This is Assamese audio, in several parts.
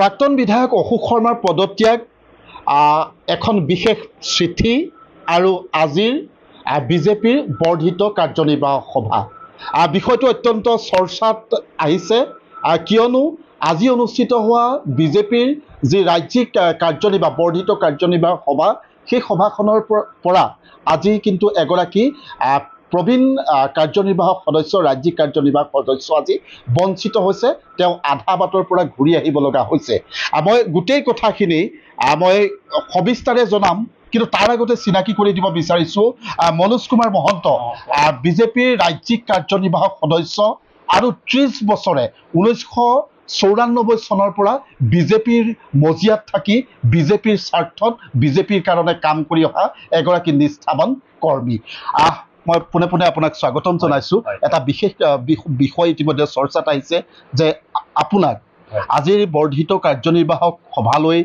প্ৰাক্তন বিধায়ক অশোক শৰ্মাৰ পদত্যাগ এখন বিশেষ চিঠি আৰু আজিৰ বিজেপিৰ বৰ্ধিত কাৰ্যনিৰ্বাহক সভা বিষয়টো অত্যন্ত চৰ্চাত আহিছে কিয়নো আজি অনুষ্ঠিত হোৱা বিজেপিৰ যি ৰাজ্যিক কাৰ্যনিৰ্বাহ বৰ্ধিত কাৰ্যনিৰ্বাহক সভা সেই সভাখনৰ পৰা আজি কিন্তু এগৰাকী প্ৰবীণ কাৰ্যনিৰ্বাহক সদস্য ৰাজ্যিক কাৰ্যনিৰ্বাহক সদস্য আজি বঞ্চিত হৈছে তেওঁ আধা বাটৰ পৰা ঘূৰি আহিব লগা হৈছে মই গোটেই কথাখিনি মই সবিস্তাৰে জনাম কিন্তু তাৰ আগতে চিনাকি কৰি দিব বিচাৰিছোঁ মনোজ কুমাৰ মহন্ত বিজেপিৰ ৰাজ্যিক কাৰ্যনিৰ্বাহক সদস্য আৰু ত্ৰিশ বছৰে ঊনৈছশ চৌৰান্নব্বৈ চনৰ পৰা বিজেপিৰ মজিয়াত থাকি বিজেপিৰ স্বাৰ্থত বিজেপিৰ কাৰণে কাম কৰি অহা এগৰাকী নিষ্ঠাৱান কৰ্মী আহ মই পোনে পোনে আপোনাক স্বাগতম জনাইছোঁ এটা বিশেষ বিষয় ইতিমধ্যে চৰ্চাত আহিছে যে আপোনাক আজিৰ বৰ্ধিত কাৰ্যনিৰ্বাহক সভালৈ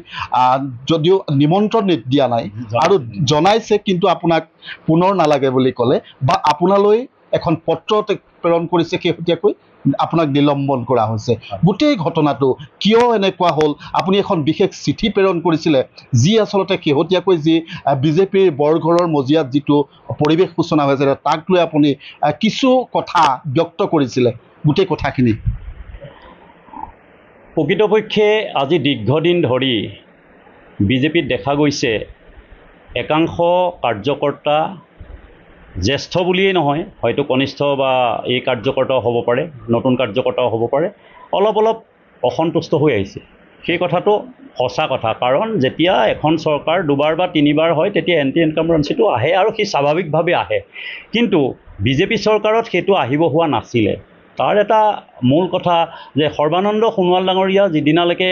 যদিও নিমন্ত্ৰণ দিয়া নাই আৰু জনাইছে কিন্তু আপোনাক পুনৰ নালাগে বুলি ক'লে বা আপোনালৈ এখন পত্ৰ প্ৰেৰণ কৰিছে শেহতীয়াকৈ আপোনাক নিলম্বন কৰা হৈছে গোটেই ঘটনাটো কিয় এনেকুৱা হ'ল আপুনি এখন বিশেষ চিঠি প্ৰেৰণ কৰিছিলে যি আচলতে শেহতীয়াকৈ যি বিজেপিৰ বৰঘৰৰ মজিয়াত যিটো পৰিৱেশ সূচনা হৈছিলে তাক লৈ আপুনি কিছু কথা ব্যক্ত কৰিছিলে গোটেই কথাখিনি প্ৰকৃতপক্ষে আজি দীৰ্ঘদিন ধৰি বিজেপিত দেখা গৈছে একাংশ কাৰ্যকৰ্তা জ্যেষ্ঠ বুলিয়েই নহয় হয়তো কনিষ্ঠ বা এই কাৰ্যকৰ্তাও হ'ব পাৰে নতুন কাৰ্যকৰ্তাও হ'ব পাৰে অলপ অলপ অসন্তুষ্ট হৈ আহিছে সেই কথাটো সঁচা কথা কাৰণ যেতিয়া এখন চৰকাৰ দুবাৰ বা তিনিবাৰ হয় তেতিয়া এণ্টি ইনকামেঞ্চিটো আহে আৰু সি স্বাভাৱিকভাৱে আহে কিন্তু বিজেপি চৰকাৰত সেইটো আহিব হোৱা নাছিলে তাৰ এটা মূল কথা যে সৰ্বানন্দ সোণোৱাল ডাঙৰীয়া যিদিনালৈকে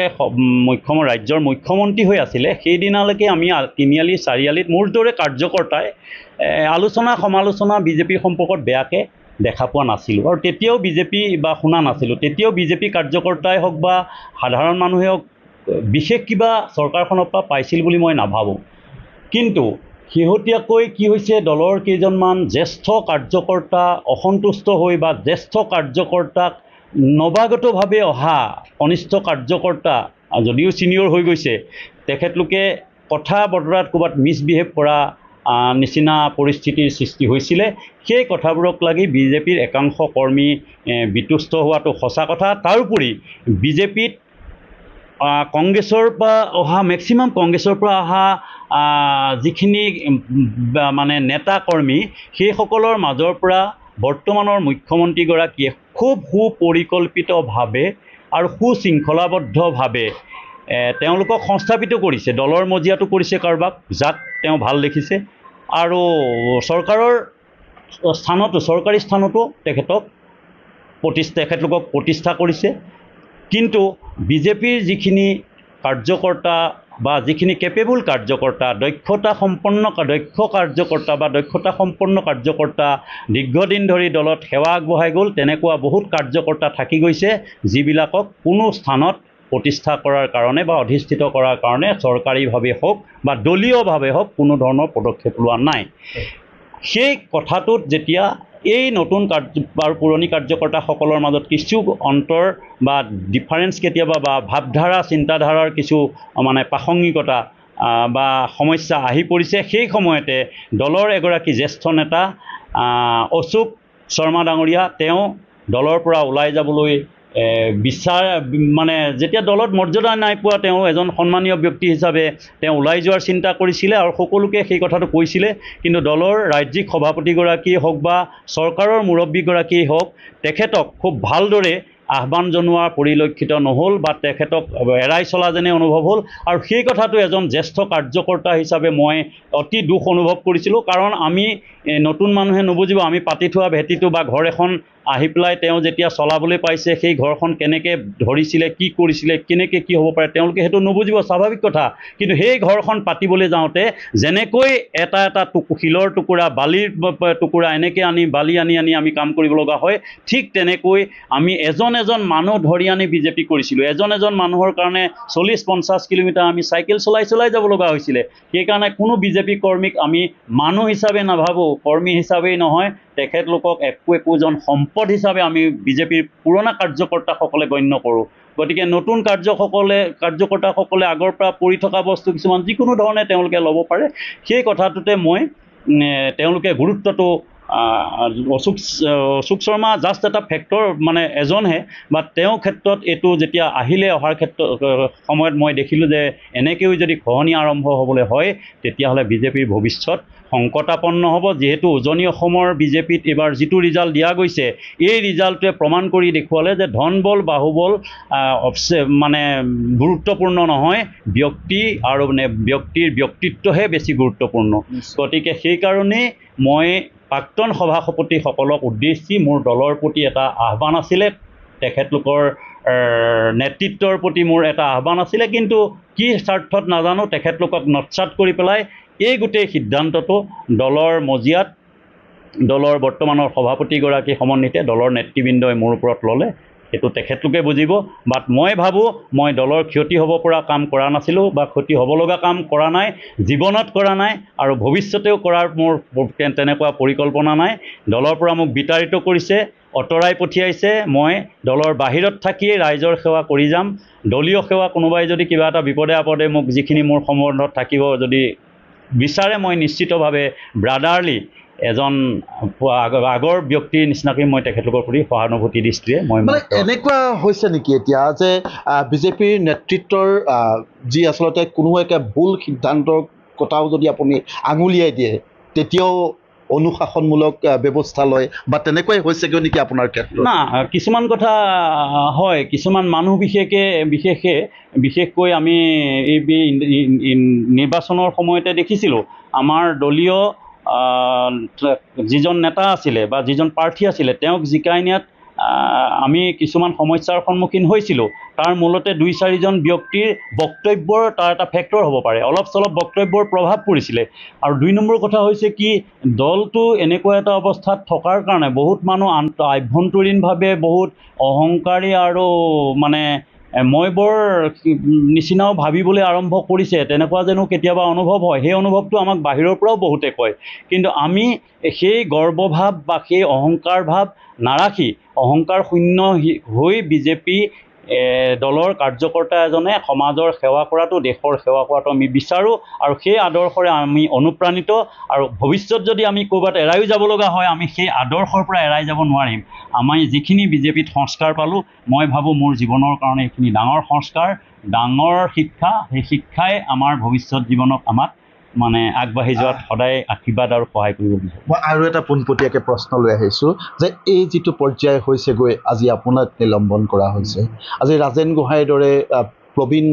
মুখ্য ৰাজ্যৰ মুখ্যমন্ত্ৰী হৈ আছিলে সেইদিনালৈকে আমি তিনিআলি চাৰিআলিত মোৰ দৰে কাৰ্যকৰ্তাই আলোচনা সমালোচনা বিজেপিৰ সম্পৰ্কত বেয়াকৈ দেখা পোৱা নাছিলোঁ আৰু তেতিয়াও বিজেপি বা শুনা নাছিলোঁ তেতিয়াও বিজেপি কাৰ্যকৰ্তাই হওক বা সাধাৰণ মানুহে হওক বিশেষ কিবা চৰকাৰখনৰ পৰা পাইছিল বুলি মই নাভাবোঁ কিন্তু শেহতীয়াকৈ কি হৈছে দলৰ কেইজনমান জ্যেষ্ঠ কাৰ্যকৰ্তা অসন্তুষ্ট হৈ বা জ্যেষ্ঠ কাৰ্যকৰ্তাক নৱাগতভাৱে অহা কনিষ্ঠ কাৰ্যকৰ্তা যদিও ছিনিয়ৰ হৈ গৈছে তেখেতলোকে কথা বতৰাত ক'ৰবাত মিছবিহেভ কৰা নিচিনা পৰিস্থিতিৰ সৃষ্টি হৈছিলে সেই কথাবোৰক লাগি বিজেপিৰ একাংশ কৰ্মী বিতুষ্ট হোৱাটো সঁচা কথা তাৰোপৰি বিজেপিত কংগ্ৰেছৰ পৰা অহা মেক্সিমাম কংগ্ৰেছৰ পৰা অহা যিখিনি মানে নেতা কৰ্মী সেইসকলৰ মাজৰ পৰা বৰ্তমানৰ মুখ্যমন্ত্ৰীগৰাকীয়ে খুব সুপৰিকল্পিতভাৱে আৰু সুশৃংখলাবদ্ধভাৱে তেওঁলোকক সংস্থাপিত কৰিছে দলৰ মজিয়াটো কৰিছে কাৰোবাক যাক তেওঁ ভাল দেখিছে আৰু চৰকাৰৰ স্থানতো চৰকাৰী স্থানতো তেখেতক প্ৰতি তেখেতলোকক প্ৰতিষ্ঠা কৰিছে কিন্তু বিজেপিৰ যিখিনি কাৰ্যকৰ্তা বা যিখিনি কেপেবল কাৰ্যকৰ্তা দক্ষতা সম্পন্ন দক্ষ কাৰ্যকৰ্তা বা দক্ষতা সম্পন্ন কাৰ্যকৰ্তা দীৰ্ঘদিন ধৰি দলত সেৱা আগবঢ়াই গ'ল তেনেকুৱা বহুত কাৰ্যকৰ্তা থাকি গৈছে যিবিলাকক কোনো স্থানত প্ৰতিষ্ঠা কৰাৰ কাৰণে বা অধিষ্ঠিত কৰাৰ কাৰণে চৰকাৰীভাৱে হওক বা দলীয়ভাৱে হওক কোনো ধৰণৰ পদক্ষেপ লোৱা নাই সেই কথাটোত যেতিয়া এই নতুন কাৰ্য আৰু পুৰণি কাৰ্যকৰ্তাসকলৰ মাজত কিছু অন্তৰ বা ডিফাৰেঞ্চ কেতিয়াবা বা ভাৱধাৰা চিন্তাধাৰাৰ কিছু মানে প্ৰাসংগিকতা বা সমস্যা আহি পৰিছে সেই সময়তে দলৰ এগৰাকী জ্যেষ্ঠ নেতা অশোক শৰ্মা ডাঙৰীয়া তেওঁ দলৰ পৰা ওলাই যাবলৈ বিচাৰ মানে যেতিয়া দলত মৰ্যাদা নাই পোৱা তেওঁ এজন সন্মানীয় ব্যক্তি হিচাপে তেওঁ ওলাই যোৱাৰ চিন্তা কৰিছিলে আৰু সকলোকে সেই কথাটো কৈছিলে কিন্তু দলৰ ৰাজ্যিক সভাপতিগৰাকীয়ে হওক বা চৰকাৰৰ মুৰব্বীগৰাকীয়ে হওক তেখেতক খুব ভালদৰে আহ্বান জনোৱা পৰিলক্ষিত নহ'ল বা তেখেতক এৰাই চলা যেনে অনুভৱ হ'ল আৰু সেই কথাটো এজন জ্যেষ্ঠ কাৰ্যকৰ্তা হিচাপে মই অতি দুখ অনুভৱ কৰিছিলোঁ কাৰণ আমি নতুন মানুহে নুবুজিব আমি পাতি থোৱা ভেটিটো বা ঘৰ এখন আহি পেলাই তেওঁ যেতিয়া চলাবলৈ পাইছে সেই ঘৰখন কেনেকৈ ধৰিছিলে কি কৰিছিলে কেনেকৈ কি হ'ব পাৰে তেওঁলোকে সেইটো নুবুজিব স্বাভাৱিক কথা কিন্তু সেই ঘৰখন পাতিবলৈ যাওঁতে যেনেকৈ এটা এটা শিলৰ টুকুৰা বালিৰ টুকুৰা এনেকৈ আনি বালি আনি আনি আমি কাম কৰিব লগা হয় ঠিক তেনেকৈ আমি এজন এজন মানুহ ধৰি আনি বিজেপি কৰিছিলোঁ এজন এজন মানুহৰ কাৰণে চল্লিছ পঞ্চাছ কিলোমিটাৰ আমি চাইকেল চলাই চলাই যাব লগা হৈছিলে সেইকাৰণে কোনো বিজেপি কৰ্মীক আমি মানুহ হিচাপে নাভাবোঁ কৰ্মী হিচাপেই নহয় তেখেতলোকক একো একোজন সম্পদ হিচাপে আমি বিজেপিৰ পুৰণা কাৰ্যকৰ্তাসকলে গণ্য কৰোঁ গতিকে নতুন কাৰ্যসকলে কাৰ্যকৰ্তাসকলে আগৰ পৰা পৰি থকা বস্তু কিছুমান যিকোনো ধৰণে তেওঁলোকে ল'ব পাৰে সেই কথাটোতে মই তেওঁলোকে গুৰুত্বটো অশোক অশোক শৰ্মা জাষ্ট এটা ফেক্টৰ মানে এজনহে বা তেওঁৰ ক্ষেত্ৰত এইটো যেতিয়া আহিলে অহাৰ ক্ষেত্ৰত সময়ত মই দেখিলোঁ যে এনেকৈও যদি খহনীয়া আৰম্ভ হ'বলৈ হয় তেতিয়াহ'লে বিজেপিৰ ভৱিষ্যত সংকটাপন্ন হ'ব যিহেতু উজনি অসমৰ বিজেপিত এইবাৰ যিটো ৰিজাল্ট দিয়া গৈছে এই ৰিজাল্টটোৱে প্ৰমাণ কৰি দেখুৱালে যে ধন বল বাহুবল মানে গুৰুত্বপূৰ্ণ নহয় ব্যক্তি আৰু মানে ব্যক্তিৰ ব্যক্তিত্বহে বেছি গুৰুত্বপূৰ্ণ গতিকে সেইকাৰণেই মই প্ৰাক্তন সভাসভাপতিসকলক উদ্দেশ্যি মোৰ দলৰ প্ৰতি এটা আহ্বান আছিলে তেখেতলোকৰ নেতৃত্বৰ প্ৰতি মোৰ এটা আহ্বান আছিলে কিন্তু কি স্বাৰ্থত নাজানো তেখেতলোকক নৎসাত কৰি পেলাই এই গোটেই সিদ্ধান্তটো দলৰ মজিয়াত দলৰ বৰ্তমানৰ সভাপতিগৰাকী সমন্বিতে দলৰ নেতৃবৃন্দই মোৰ ওপৰত ল'লে সেইটো তেখেতলোকে বুজিব বাট মই ভাবোঁ মই দলৰ ক্ষতি হ'ব পৰা কাম কৰা নাছিলোঁ বা ক্ষতি হ'ব লগা কাম কৰা নাই জীৱনত কৰা নাই আৰু ভৱিষ্যতেও কৰাৰ মোৰ তেনেকুৱা পৰিকল্পনা নাই দলৰ পৰা মোক বিতাৰিত কৰিছে অঁতৰাই পঠিয়াইছে মই দলৰ বাহিৰত থাকিয়েই ৰাইজৰ সেৱা কৰি যাম দলীয় সেৱা কোনোবাই যদি কিবা এটা বিপদে আপদে মোক যিখিনি মোৰ সম্বন্ধত থাকিব যদি বিচাৰে মই নিশ্চিতভাৱে ব্ৰাদাৰলি এজন আগৰ ব্যক্তিৰ নিচিনাকৈ মই তেখেতলোকৰ প্ৰতি সহানুভূতি দৃষ্টিৰে মই মানে এনেকুৱা হৈছে নেকি এতিয়া যে বিজেপিৰ নেতৃত্বৰ যি আচলতে কোনো একে ভুল সিদ্ধান্তৰ কথাও যদি আপুনি আঙুলিয়াই দিয়ে তেতিয়াও অনুশাসনমূলক ব্যৱস্থা লয় বা তেনেকুৱাই হৈছেগৈ নেকি আপোনাৰ ক্ষেত্ৰত না কিছুমান কথা হয় কিছুমান মানুহ বিশেষে বিশেষে বিশেষকৈ আমি এই নিৰ্বাচনৰ সময়তে দেখিছিলোঁ আমাৰ দলীয় যিজন নেতা আছিলে বা যিজন প্ৰাৰ্থী আছিলে তেওঁক জিকাই নিয়াত আমি কিছুমান সমস্যাৰ সন্মুখীন হৈছিলোঁ তাৰ মূলতে দুই চাৰিজন ব্যক্তিৰ বক্তব্যৰ তাৰ এটা ফেক্টৰ হ'ব পাৰে অলপ চলপ বক্তব্যৰ প্ৰভাৱ পৰিছিলে আৰু দুই নম্বৰ কথা হৈছে কি দলটো এনেকুৱা এটা অৱস্থাত থকাৰ কাৰণে বহুত মানুহ আন্ত আভ্যন্তৰীণভাৱে বহুত অহংকাৰী আৰু মানে মই বৰ নিচিনাও ভাবিবলৈ আৰম্ভ কৰিছে তেনেকুৱা যেনো কেতিয়াবা অনুভৱ হয় সেই অনুভৱটো আমাক বাহিৰৰ পৰাও বহুতে কয় কিন্তু আমি সেই গৰ্বভাৱ বা সেই অহংকাৰ ভাৱ নাৰাখি অহংকাৰ শূন্য হৈ বিজেপি দলৰ কাৰ্যকৰ্তা এজনে সমাজৰ সেৱা কৰাটো দেশৰ সেৱা কৰাটো আমি বিচাৰোঁ আৰু সেই আদৰ্শৰে আমি অনুপ্ৰাণিত আৰু ভৱিষ্যত যদি আমি ক'ৰবাত এৰাইও যাব লগা হয় আমি সেই আদৰ্শৰ পৰা এৰাই যাব নোৱাৰিম আমি যিখিনি বিজেপিত সংস্কাৰ পালোঁ মই ভাবোঁ মোৰ জীৱনৰ কাৰণে এইখিনি ডাঙৰ সংস্কাৰ ডাঙৰ শিক্ষা সেই শিক্ষাই আমাৰ ভৱিষ্যত জীৱনক আমাক মানে আগবাঢ়ি যোৱাত সদায় আশীৰ্বাদ আৰু সহায় কৰিব বিচাৰোঁ মই আৰু এটা পোনপটীয়াকৈ প্ৰশ্ন লৈ আহিছোঁ যে এই যিটো পৰ্যায় হৈছেগৈ আজি আপোনাক নিলম্বন কৰা হৈছে আজি ৰাজেন গোহাঁইৰ দৰে প্ৰবীণ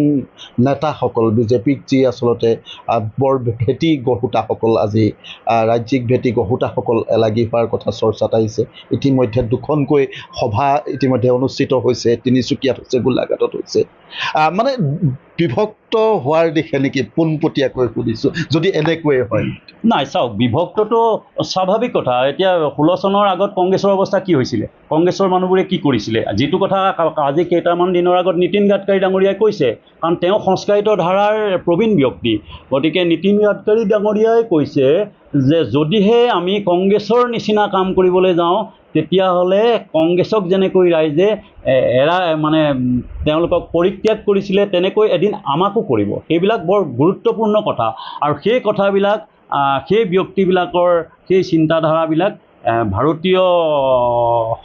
নেতাসকল বিজেপিক যি আচলতে বৰ ভেটি গঢ়োতাসকল আজি ৰাজ্যিক ভেটি গঢ়োতাসকল এলাগি হোৱাৰ কথা চৰ্চাত আহিছে ইতিমধ্যে দুখনকৈ সভা ইতিমধ্যে অনুষ্ঠিত হৈছে তিনিচুকীয়াত হৈছে গোলাঘাটত হৈছে মানে বিভক্ত হোৱাৰ দিশে নেকি পোনপটীয়াকৈ সুধিছোঁ যদি এনেকৈয়ে হয় নাই চাওক বিভক্তটো স্বাভাৱিক কথা এতিয়া ষোল্ল চনৰ আগত কংগ্ৰেছৰ অৱস্থা কি হৈছিলে কংগ্ৰেছৰ মানুহবোৰে কি কৰিছিলে যিটো কথা আজি কেইটামান দিনৰ আগত নীতিন গাডকাৰী ডাঙৰীয়াই কৈছে কাৰণ তেওঁ সংস্কাৰিত ধাৰাৰ প্ৰবীণ ব্যক্তি গতিকে নীতিন গাডকাৰী ডাঙৰীয়াই কৈছে যে যদিহে আমি কংগ্ৰেছৰ নিচিনা কাম কৰিবলৈ যাওঁ তেতিয়াহ'লে কংগ্ৰেছক যেনেকৈ ৰাইজে এৰা মানে তেওঁলোকক পৰিত্যাগ কৰিছিলে তেনেকৈ এদিন আমাকো কৰিব সেইবিলাক বৰ গুৰুত্বপূৰ্ণ কথা আৰু সেই কথাবিলাক সেই ব্যক্তিবিলাকৰ সেই চিন্তাধাৰাবিলাক ভাৰতীয়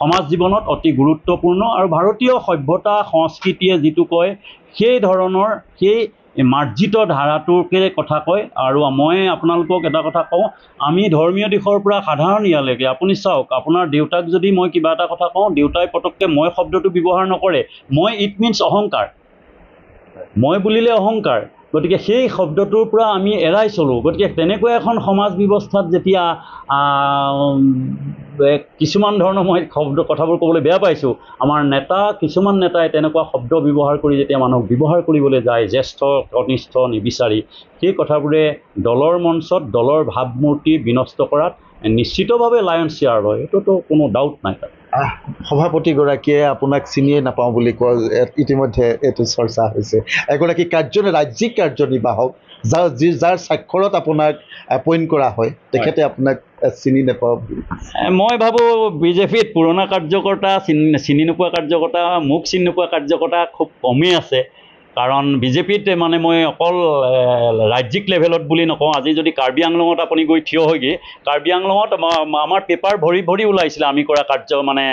সমাজ জীৱনত অতি গুৰুত্বপূৰ্ণ আৰু ভাৰতীয় সভ্যতা সংস্কৃতিয়ে যিটো কয় সেই ধৰণৰ সেই এই মাৰ্জিত ধাৰাটোকে কথা কয় আৰু মই আপোনালোকক এটা কথা কওঁ আমি ধৰ্মীয় দিশৰ পৰা সাধাৰণ ইয়ালৈকে আপুনি চাওক আপোনাৰ দেউতাক যদি মই কিবা এটা কথা কওঁ দেউতাই পটককৈ মই শব্দটো ব্যৱহাৰ নকৰে মই ইট মিনছ অহংকাৰ মই বুলিলে অহংকাৰ গতিকে সেই শব্দটোৰ পৰা আমি এৰাই চলোঁ গতিকে তেনেকুৱা এখন সমাজ ব্যৱস্থাত যেতিয়া কিছুমান ধৰণৰ মই শব্দ কথাবোৰ ক'বলৈ বেয়া পাইছোঁ আমাৰ নেতা কিছুমান নেতাই তেনেকুৱা শব্দ ব্যৱহাৰ কৰি যেতিয়া মানুহক ব্যৱহাৰ কৰিবলৈ যায় জ্যেষ্ঠ কনিষ্ঠ নিবিচাৰি সেই কথাবোৰে দলৰ মঞ্চত দলৰ ভাৱমূৰ্তি বিনষ্ট কৰাত নিশ্চিতভাৱে লায়ন শ্বেয়াৰ হয় সেইটোতো কোনো ডাউট নাই তাত সভাপতিগৰাকীয়ে আপোনাক চিনিয়ে নাপাওঁ বুলি কয় ইতিমধ্যে এইটো চৰ্চা হৈছে এগৰাকী কাৰ্য ৰাজ্যিক কাৰ্যনিৰ্বাহক যাৰ যি যাৰ স্বাক্ষৰত আপোনাক এপইণ্ট কৰা হয় তেখেতে আপোনাক চিনি বুলি মই ভাবোঁ বিজেপিত পুৰণা কাৰ্যকৰ্তা চিনি চিনি নোপোৱা কাৰ্যকৰ্তা মোক চিনি নোপোৱা কাৰ্যকৰ্তা খুব কমেই আছে কাৰণ বিজেপিত মানে মই অকল ৰাজ্যিক লেভেলত বুলি নকওঁ আজি যদি কাৰ্বি আংলঙত আপুনি গৈ থিয় হয়গৈ কাৰ্বি আংলঙত আমাৰ পেপাৰ ভৰি ভৰি ওলাইছিলে আমি কৰা কাৰ্য মানে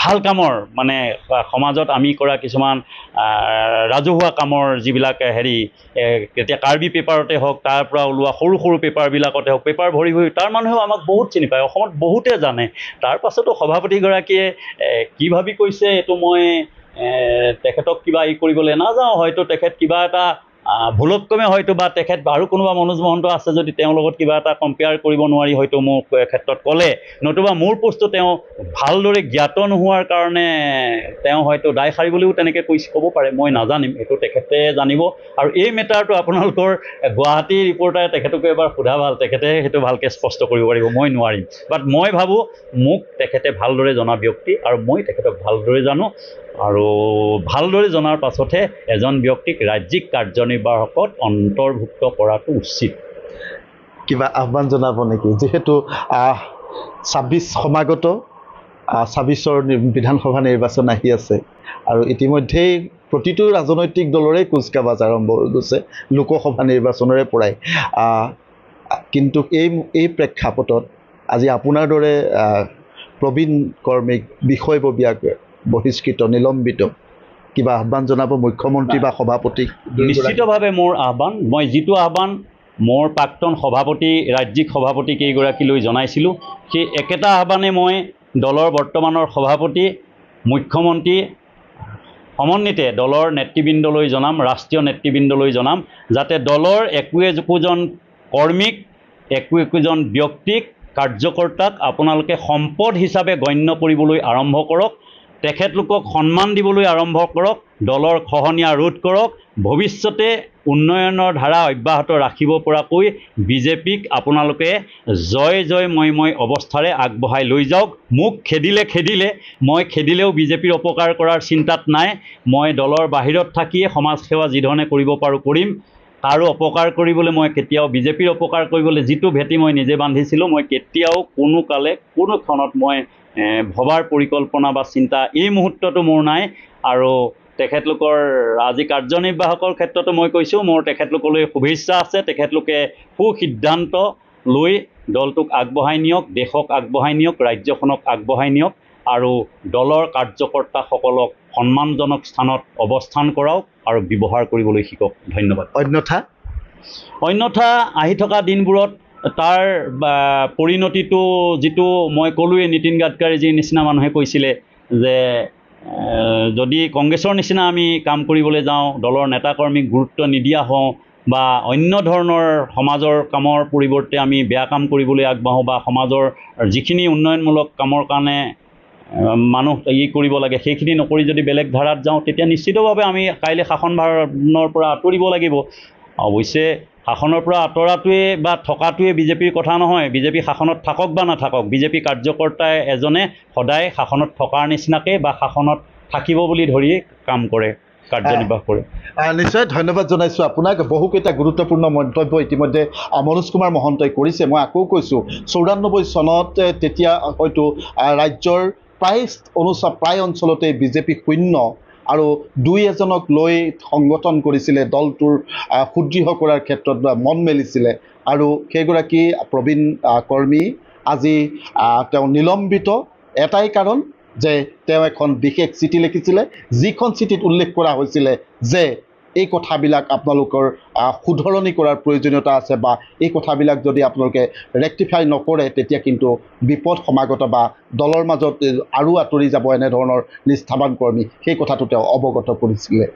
ভাল কামৰ মানে সমাজত আমি কৰা কিছুমান ৰাজহুৱা কামৰ যিবিলাক হেৰি এতিয়া কাৰ্বি পেপাৰতে হওক তাৰ পৰা ওলোৱা সৰু সৰু পেপাৰবিলাকতে হওক পেপাৰ ভৰি ভৰি তাৰ মানুহেও আমাক বহুত চিনি পায় অসমত বহুতে জানে তাৰপাছতো সভাপতিগৰাকীয়ে কি ভাবি কৈছে এইটো মই তেখেতক কিবা ই কৰিবলৈ নাযাওঁ হয়তো তেখেত কিবা এটা ভুলক্ৰমে হয়তো বা তেখেত আৰু কোনোবা মনোজ মহন্ত আছে যদি তেওঁৰ লগত কিবা এটা কম্পেয়াৰ কৰিব নোৱাৰি হয়তো মোক ক্ষেত্ৰত ক'লে নতুবা মোৰ পোষ্টটো তেওঁ ভালদৰে জ্ঞাত নোহোৱাৰ কাৰণে তেওঁ হয়তো দায় সাৰিবলৈও তেনেকৈ কৈ ক'ব পাৰে মই নাজানিম সেইটো তেখেতে জানিব আৰু এই মেটাৰটো আপোনালোকৰ গুৱাহাটী ৰিপৰ্টাৰে তেখেতকো এবাৰ সোধা ভাল তেখেতে সেইটো ভালকৈ স্পষ্ট কৰিব পাৰিব মই নোৱাৰিম বাট মই ভাবোঁ মোক তেখেতে ভালদৰে জনা ব্যক্তি আৰু মই তেখেতক ভালদৰে জানো আৰু ভালদৰে জনাৰ পাছতহে এজন ব্যক্তিক ৰাজ্যিক কাৰ্যনিৰ্বাহকত অন্তৰ্ভুক্ত কৰাটো উচিত কিবা আহ্বান জনাব নেকি যিহেতু ছাব্বিছ সমাগত ছাব্বিছৰ বিধানসভা নিৰ্বাচন আহি আছে আৰু ইতিমধ্যেই প্ৰতিটো ৰাজনৈতিক দলৰে কুচকাবাজ আৰম্ভ হৈ গৈছে লোকসভা নিৰ্বাচনৰে পৰাই কিন্তু এই এই প্ৰেক্ষাপটত আজি আপোনাৰ দৰে প্ৰবীণ কৰ্মীক বিষয়ববীয়াকৈ বহিষ্কৃত নিলম্বিত কিবা আহ্বান জনাব মুখ্যমন্ত্ৰী বা সভাপতিক নিশ্চিতভাৱে মোৰ আহ্বান মই যিটো আহ্বান মোৰ প্ৰাক্তন সভাপতি ৰাজ্যিক সভাপতি কেইগৰাকীলৈ জনাইছিলোঁ সেই একেটা আহ্বানে মই দলৰ বৰ্তমানৰ সভাপতি মুখ্যমন্ত্ৰী সমন্বিতে দলৰ নেতৃবৃন্দলৈ জনাম ৰাষ্ট্ৰীয় নেতৃবৃন্দলৈ জনাম যাতে দলৰ একো একোজন কৰ্মীক একো একোজন ব্যক্তিক কাৰ্যকৰ্তাক আপোনালোকে সম্পদ হিচাপে গণ্য কৰিবলৈ আৰম্ভ কৰক তেখেতলোকক সন্মান দিবলৈ আৰম্ভ কৰক দলৰ খহনীয়া ৰোধ কৰক ভৱিষ্যতে উন্নয়নৰ ধাৰা অব্যাহত ৰাখিব পৰাকৈ বিজেপিক আপোনালোকে জয় জয় মই মই অৱস্থাৰে আগবঢ়াই লৈ যাওক মোক খেদিলে খেদিলে মই খেদিলেও বিজেপিৰ অপকাৰ কৰাৰ চিন্তাত নাই মই দলৰ বাহিৰত থাকিয়ে সমাজসেৱা যিধৰণে কৰিব পাৰোঁ কৰিম কাৰো অপকাৰ কৰিবলৈ মই কেতিয়াও বিজেপিৰ অপকাৰ কৰিবলৈ যিটো ভেটি মই নিজে বান্ধিছিলোঁ মই কেতিয়াও কোনো কালে কোনো ক্ষণত মই ভবাৰ পৰিকল্পনা বা চিন্তা এই মুহূৰ্তটো মোৰ নাই আৰু তেখেতলোকৰ আজি কাৰ্যনিৰ্বাহকৰ ক্ষেত্ৰতো মই কৈছোঁ মোৰ তেখেতলোকলৈ শুভেচ্ছা আছে তেখেতলোকে সু সিদ্ধান্ত লৈ দলটোক আগবঢ়াই নিয়ক দেশক আগবঢ়াই নিয়ক ৰাজ্যখনক আগবঢ়াই নিয়ক আৰু দলৰ কাৰ্যকৰ্তাসকলক সন্মানজনক স্থানত অৱস্থান কৰাওক আৰু ব্যৱহাৰ কৰিবলৈ শিকক ধন্যবাদ অন্যথা অন্যথা আহি থকা দিনবোৰত তাৰ পৰিণতিটো যিটো মই ক'লোৱেই নীতিন গাডকাৰীজীৰ নিচিনা মানুহে কৈছিলে যে যদি কংগ্ৰেছৰ নিচিনা আমি কাম কৰিবলৈ যাওঁ দলৰ নেতাকৰ্মীক গুৰুত্ব নিদিয়া হওঁ বা অন্য ধৰণৰ সমাজৰ কামৰ পৰিৱৰ্তে আমি বেয়া কাম কৰিবলৈ আগবাঢ়োঁ বা সমাজৰ যিখিনি উন্নয়নমূলক কামৰ কাৰণে মানুহ ই কৰিব লাগে সেইখিনি নকৰি যদি বেলেগ ধাৰাত যাওঁ তেতিয়া নিশ্চিতভাৱে আমি কাইলৈ শাসনভাৰৰ পৰা আঁতৰিব লাগিব অৱশ্যে শাসনৰ পৰা আঁতৰাটোৱে বা থকাটোৱে বিজেপিৰ কথা নহয় বিজেপি শাসনত থাকক বা নাথাকক বিজেপি কাৰ্যকৰ্তাই এজনে সদায় শাসনত থকাৰ নিচিনাকৈ বা শাসনত থাকিব বুলি ধৰি কাম কৰে কাৰ্যনিৰ্বাহ কৰে নিশ্চয় ধন্যবাদ জনাইছোঁ আপোনাক বহুকেইটা গুৰুত্বপূৰ্ণ মন্তব্য ইতিমধ্যে মনোজ কুমাৰ মহন্তই কৰিছে মই আকৌ কৈছোঁ চৌৰান্নব্বৈ চনত তেতিয়া হয়তো ৰাজ্যৰ প্ৰায় অনুচ প্ৰায় অঞ্চলতে বিজেপি শূন্য আৰু দুই এজনক লৈ সংগঠন কৰিছিলে দলটোৰ সুদৃঢ় কৰাৰ ক্ষেত্ৰত বা মন মেলিছিলে আৰু সেইগৰাকী প্ৰবীণ কৰ্মী আজি তেওঁ নিলম্বিত এটাই কাৰণ যে তেওঁ এখন বিশেষ চিঠি লিখিছিলে যিখন চিঠিত উল্লেখ কৰা হৈছিলে যে এই কথাবিলাক আপোনালোকৰ শুধৰণি কৰাৰ প্ৰয়োজনীয়তা আছে বা এই কথাবিলাক যদি আপোনালোকে ৰেক্টিফাই নকৰে তেতিয়া কিন্তু বিপদ সমাগত বা দলৰ মাজত আৰু আঁতৰি যাব এনেধৰণৰ নিষ্ঠাবান কৰ্মী সেই কথাটো তেওঁ অৱগত কৰিছিলে